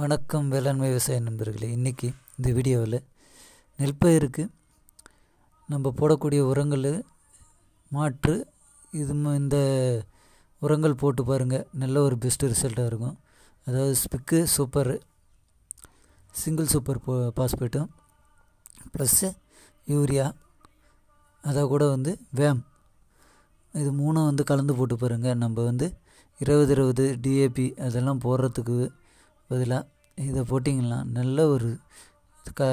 வணக்கம் வேளாண்மை விவசாய நண்பர்களே இன்றைக்கி இந்த வீடியோவில் நெல்பயிருக்கு நம்ம போடக்கூடிய உரங்கள் மாற்று இது இந்த உரங்கள் போட்டு பாருங்கள் நல்ல ஒரு பெஸ்ட்டு ரிசல்ட்டாக இருக்கும் அதாவது ஸ்பிக்கு சூப்பர் சிங்கிள் சூப்பர் போ பாஸ்பேட்டும் ப்ளஸ்ஸு யூரியா அதை கூட வந்து வேம் இது மூணும் வந்து கலந்து போட்டு பாருங்கள் நம்ம வந்து இருபது இருபது டிஏபி அதெல்லாம் போடுறதுக்கு பதிலாக இதை போட்டிங்கன்னா நல்ல ஒரு க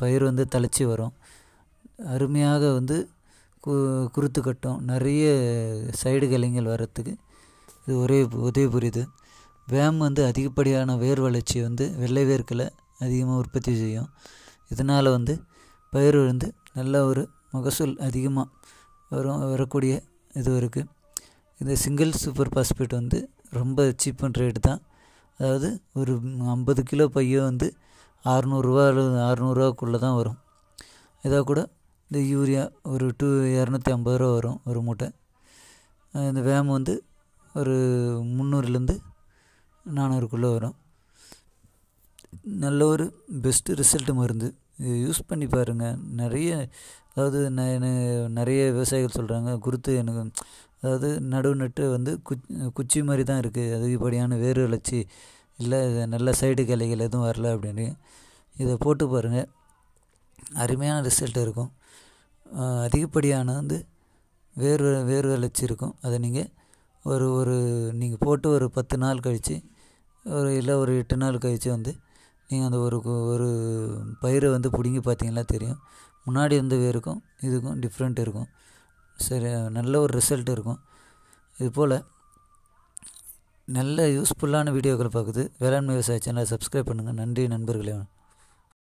பயிர் வந்து தழைச்சி வரும் அருமையாக வந்து கு குறுத்து கட்டும் நிறைய சைடு கலைங்கள் வர்றதுக்கு இது ஒரே உதவி புரியுது வேம் வந்து அதிகப்படியான வேர் வளர்ச்சி வந்து வெள்ளை வேர்க்களை அதிகமாக உற்பத்தி செய்யும் இதனால் வந்து பயிர் வந்து நல்ல ஒரு மகசூல் அதிகமாக வரும் வரக்கூடிய இது இருக்குது இந்த சிங்கிள் சூப்பர் பாஸ்பேட் வந்து ரொம்ப சீப் ரேட்டு தான் அதாவது ஒரு ஐம்பது கிலோ பையன் வந்து அறநூறுரூவா அல்லது அறநூறுவாக்குள்ளே தான் வரும் இதாக கூட இந்த யூரியா ஒரு டூ இரநூத்தி ஐம்பது ரூபா வரும் ஒரு மூட்டை இந்த வேம் வந்து ஒரு முந்நூறுலேருந்து நானூறுக்குள்ளே வரும் நல்ல ஒரு பெஸ்ட்டு ரிசல்ட்டு மருந்து யூஸ் பண்ணி பாருங்கள் நிறைய அதாவது நிறைய விவசாயிகள் சொல்கிறாங்க குருத்து எனக்கு அதாவது நடுவு நட்டு வந்து குச் குச்சி மாதிரி தான் இருக்குது அதிகப்படியான வேறு வளர்ச்சி இல்லை நல்ல சைடு கிளைகள் எதுவும் வரல அப்படின்னு இதை போட்டு பாருங்கள் அருமையான ரிசல்ட் இருக்கும் அதிகப்படியான வந்து வேறு வேறு வளர்ச்சி இருக்கும் அதை நீங்கள் ஒரு ஒரு நீங்கள் போட்டு ஒரு பத்து நாள் கழித்து ஒரு இல்லை ஒரு எட்டு நாள் கழித்து வந்து நீங்கள் அந்த ஒரு ஒரு பயிரை வந்து பிடுங்கி பார்த்தீங்கன்னா தெரியும் முன்னாடி இருந்த வேருக்கும் இதுக்கும் டிஃப்ரெண்ட் இருக்கும் சரி நல்ல ஒரு ரிசல்ட் இருக்கும் இது போல் நல்ல யூஸ்ஃபுல்லான வீடியோக்கள் பார்க்குது வேளாண்மை விவசாய சேனலை சப்ஸ்கிரைப் பண்ணுங்கள் நன்றி நண்பர்களே